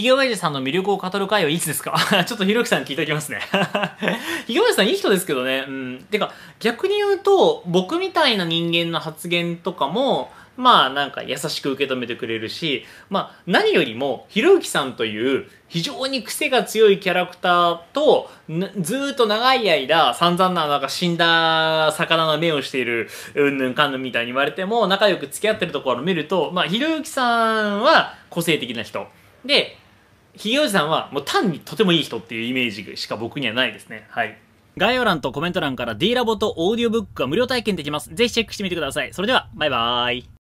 ひげおやじさんの魅力を語る会はいつですか ちょっとひろゆきさん聞いておきますね ひげおやじさんいい人ですけどね。うん。てか、逆に言うと、僕みたいな人間の発言とかも、まあなんか優しく受け止めてくれるし、まあ何よりも、ひろゆきさんという非常に癖が強いキャラクターと、ずーっと長い間散々ななんか死んだ魚の目をしている、うんぬんかんぬんみたいに言われても、仲良く付き合ってるところを見ると、まあひろゆきさんは個性的な人。で、ひげおじさんはもう単にとてもいい人っていうイメージしか僕にはないですね。はい。概要欄とコメント欄から D ラボとオーディオブックが無料体験できます。ぜひチェックしてみてください。それでは、バイバーイ。